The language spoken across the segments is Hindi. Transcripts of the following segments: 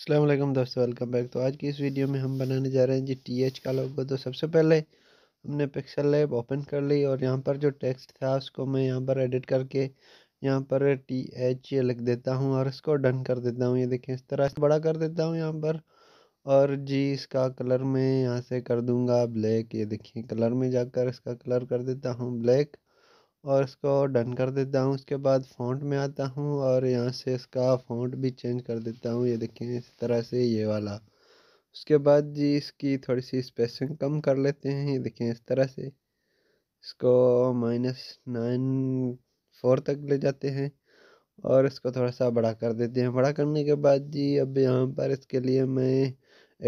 असलम दोस्तों वेलकम बैक तो आज की इस वीडियो में हम बनाने जा रहे हैं जी टी एच का लोगो तो सबसे पहले हमने पिक्सल लैब ओपन कर ली और यहाँ पर जो टेक्स्ट था उसको मैं यहाँ पर एडिट करके यहाँ पर टी एच लिख देता हूँ और इसको डन कर देता हूँ ये देखें इस तरह से बड़ा कर देता हूँ यहाँ पर और जी इसका कलर मैं यहाँ से कर दूँगा ब्लैक ये देखिए कलर में जाकर इसका कलर कर देता हूँ ब्लैक और इसको डन कर देता हूँ उसके बाद फ़ॉन्ट में आता हूँ और यहाँ से इसका फ़ॉन्ट भी चेंज कर देता हूँ ये देखें इस तरह से ये वाला उसके बाद जी इसकी थोड़ी सी स्पेसिंग कम कर लेते हैं ये देखें इस तरह से इसको माइनस नाइन फोर तक ले जाते हैं और इसको थोड़ा सा बड़ा कर देते हैं बड़ा करने के बाद जी अब यहाँ पर इसके लिए मैं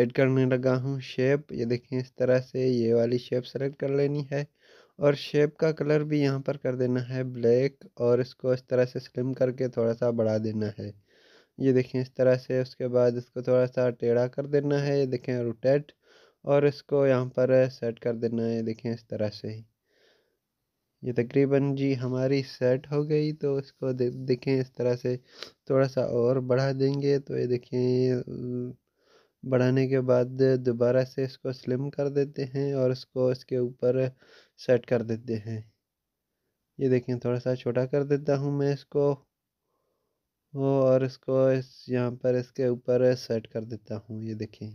ऐड करने लगा हूँ शेप ये देखें इस तरह से ये वाली शेप सेलेक्ट कर लेनी है और शेप का कलर भी यहाँ पर कर देना है ब्लैक और इसको इस तरह से स्लिम करके थोड़ा सा बढ़ा देना है ये देखें इस तरह से उसके बाद इसको थोड़ा सा टेढ़ा कर देना है ये देखें रोटेट और इसको यहाँ पर सेट कर देना है देखें इस तरह से ये तकरीबन जी हमारी सेट हो गई तो इसको दे, देखें इस तरह से थोड़ा सा और बढ़ा देंगे तो ये देखें बढ़ाने के बाद दोबारा से इसको स्लिम कर देते हैं और इसको इसके ऊपर सेट कर देते हैं ये देखें थोड़ा सा छोटा कर देता हूँ मैं इसको वो और इसको इस यहाँ पर इसके ऊपर सेट कर देता हूँ ये देखें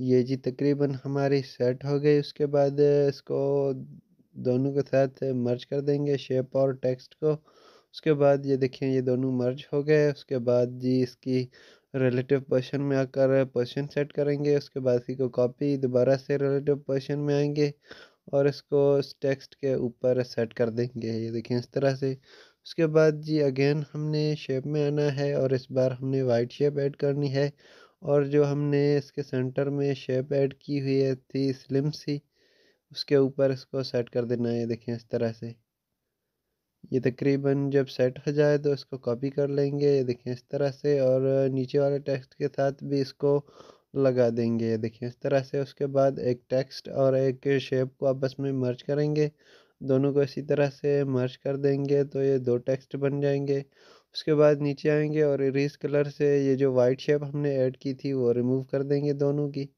ये जी तकरीबन हमारी सेट हो गई उसके बाद इसको दोनों के साथ मर्ज कर देंगे शेप और टेक्स्ट को उसके बाद ये देखें ये दोनों मर्ज हो गए उसके बाद जी इसकी रिलेटिव पोर्शन में आकर पोर्शन सेट करेंगे उसके बाद इसी को कॉपी दोबारा से रिलेटिव पोर्शन में आएंगे और इसको इस टेक्स्ट के ऊपर सेट कर देंगे ये देखें इस तरह से उसके बाद जी अगेन हमने शेप में आना है और इस बार हमने वाइट शेप ऐड करनी है और जो हमने इसके सेंटर में शेप ऐड की हुई थी स्लिम सी उसके ऊपर इसको सेट कर देना है देखें इस तरह से ये तकरीबन जब सेट हो जाए तो इसको कॉपी कर लेंगे ये देखें इस तरह से और नीचे वाले टेक्स्ट के साथ भी इसको लगा देंगे ये देखें इस तरह से उसके बाद एक टेक्स्ट और एक शेप को आपस में मर्ज करेंगे दोनों को इसी तरह से मर्ज कर देंगे तो ये दो टेक्स्ट बन जाएंगे उसके बाद नीचे आएंगे और इरेज कलर से ये जो वाइट शेप हमने ऐड की थी वो रिमूव कर देंगे दोनों की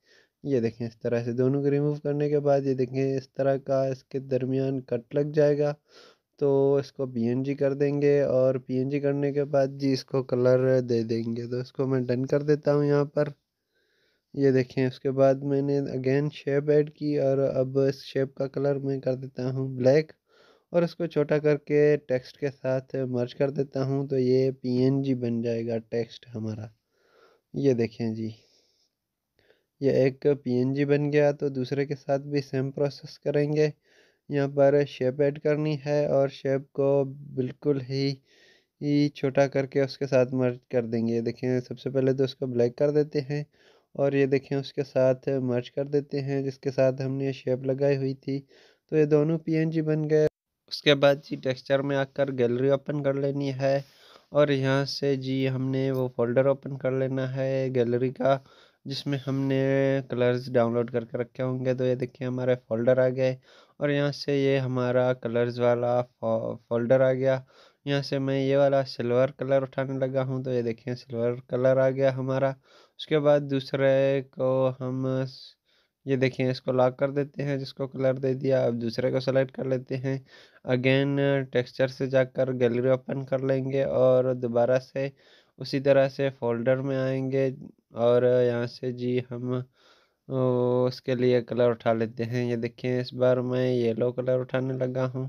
ये देखें इस तरह से दोनों को रिमूव करने के बाद ये देखें इस तरह का इसके दरमियान कट लग जाएगा तो इसको पी कर देंगे और पी करने के बाद जी इसको कलर दे देंगे तो इसको मैं डन कर देता हूँ यहाँ पर ये देखें उसके बाद मैंने अगेन शेप ऐड की और अब इस शेप का कलर मैं कर देता हूँ ब्लैक और इसको छोटा करके टेक्स्ट के साथ मर्ज कर देता हूँ तो ये पी बन जाएगा टेक्स्ट हमारा ये देखें जी ये एक पी बन गया तो दूसरे के साथ भी सेम प्रोसेस करेंगे यहाँ पर शेप ऐड करनी है और शेप को बिल्कुल ही ही छोटा करके उसके साथ मर्ज कर देंगे देखें सबसे पहले तो उसको ब्लैक कर देते हैं और ये देखें उसके साथ मर्ज कर देते हैं जिसके साथ हमने शेप लगाई हुई थी तो ये दोनों पीएनजी बन गए उसके बाद जी टेक्सचर में आकर गैलरी ओपन कर लेनी है और यहाँ से जी हमने वो फोल्डर ओपन कर लेना है गैलरी का जिसमें हमने कलर्स डाउनलोड करके रखे होंगे तो ये देखिए हमारे फोल्डर आ गए और यहाँ से ये हमारा कलर्स वाला फोल्डर आ गया यहाँ से मैं ये वाला सिल्वर कलर उठाने लगा हूँ तो ये देखिए सिल्वर कलर आ गया हमारा उसके बाद दूसरे को हम ये देखिए इसको लॉक कर देते हैं जिसको कलर दे दिया अब दूसरे को सेलेक्ट कर लेते हैं अगेन टेक्सचर से जाकर गैलरी ओपन कर लेंगे और दोबारा से उसी तरह से फोल्डर में आएंगे और यहाँ से जी हम उसके तो लिए कलर उठा लेते हैं ये देखिए इस बार मैं येलो कलर उठाने लगा हूँ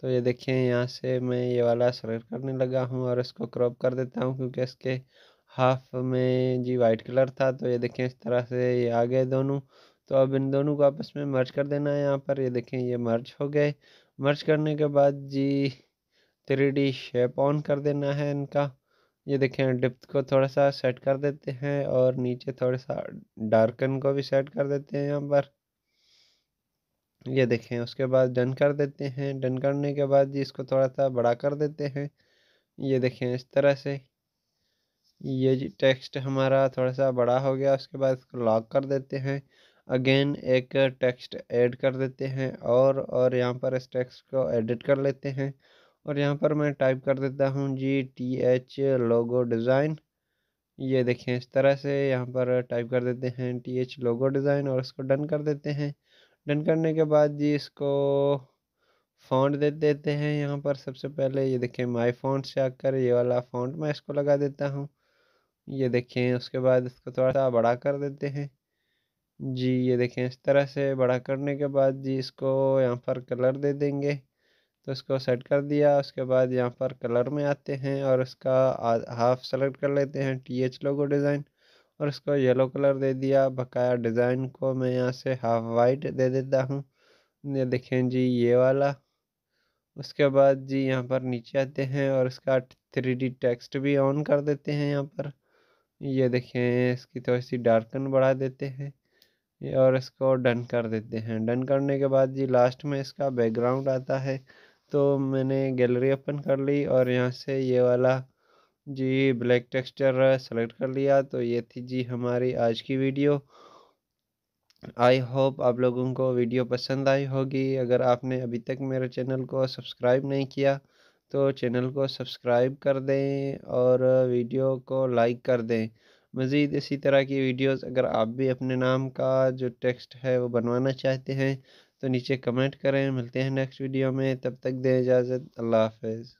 तो ये देखिए यहाँ से मैं ये वाला सेलेक्ट करने लगा हूँ और इसको क्रॉप कर देता हूँ क्योंकि इसके हाफ में जी वाइट कलर था तो ये देखें इस तरह से ये आ गए दोनों तो अब इन दोनों को आपस में मर्ज कर देना है यहाँ पर ये देखें ये मर्ज हो गए मर्ज करने के बाद जी थ्री शेप ऑन कर देना है इनका ये देखें डिप्थ को थोड़ा सा सेट कर देते हैं और नीचे थोड़ा सा डार्कन को भी सेट कर देते हैं यहाँ पर ये देखें उसके बाद डन कर देते हैं डन करने के बाद जी इसको थोड़ा सा बड़ा कर देते हैं ये देखें इस तरह से ये जी टेक्स्ट हमारा थोड़ा सा बड़ा हो गया उसके बाद इसको लॉक कर देते हैं अगेन एक टेक्स्ट ऐड कर देते हैं और और यहाँ पर इस टेक्स्ट को एडिट कर लेते हैं और यहाँ पर मैं टाइप कर देता हूँ जी टी एच लोगो डिज़ाइन ये देखें इस तरह से यहाँ पर टाइप कर देते हैं टी एच लोगो डिज़ाइन और इसको डन कर देते हैं डन करने के बाद जी इसको फ़ॉन्ट दे देते हैं यहाँ पर सबसे पहले ये देखें माय फ़ॉन्ट से आकर ये वाला फ़ॉन्ट मैं इसको लगा देता हूँ ये देखें उसके बाद इसको थोड़ा सा बड़ा कर देते हैं जी ये देखें इस तरह से बड़ा करने के बाद जी इसको यहाँ पर कलर दे देंगे तो इसको सेट कर दिया उसके बाद यहाँ पर कलर में आते हैं और इसका हाफ सेलेक्ट कर लेते हैं टी एच लोगो डिज़ाइन और इसको येलो कलर दे दिया बकाया डिज़ाइन को मैं यहाँ से हाफ वाइट दे देता हूँ ये देखें जी ये वाला उसके बाद जी यहाँ पर नीचे आते हैं और इसका थ्री डी टेक्स्ट भी ऑन कर देते हैं यहाँ पर ये देखें इसकी थोड़ी सी डार्कन बढ़ा देते हैं और इसको डन कर देते हैं डन करने के बाद जी लास्ट में इसका बैकग्राउंड आता है तो मैंने गैलरी ओपन कर ली और यहाँ से ये वाला जी ब्लैक टेक्सचर सेलेक्ट कर लिया तो ये थी जी हमारी आज की वीडियो आई होप आप लोगों को वीडियो पसंद आई होगी अगर आपने अभी तक मेरे चैनल को सब्सक्राइब नहीं किया तो चैनल को सब्सक्राइब कर दें और वीडियो को लाइक कर दें मज़ीद इसी तरह की वीडियोस अगर आप भी अपने नाम का जो टेक्स्ट है वो बनवाना चाहते हैं तो नीचे कमेंट करें मिलते हैं नेक्स्ट वीडियो में तब तक दें इजाज़त अल्लाह हाफिज़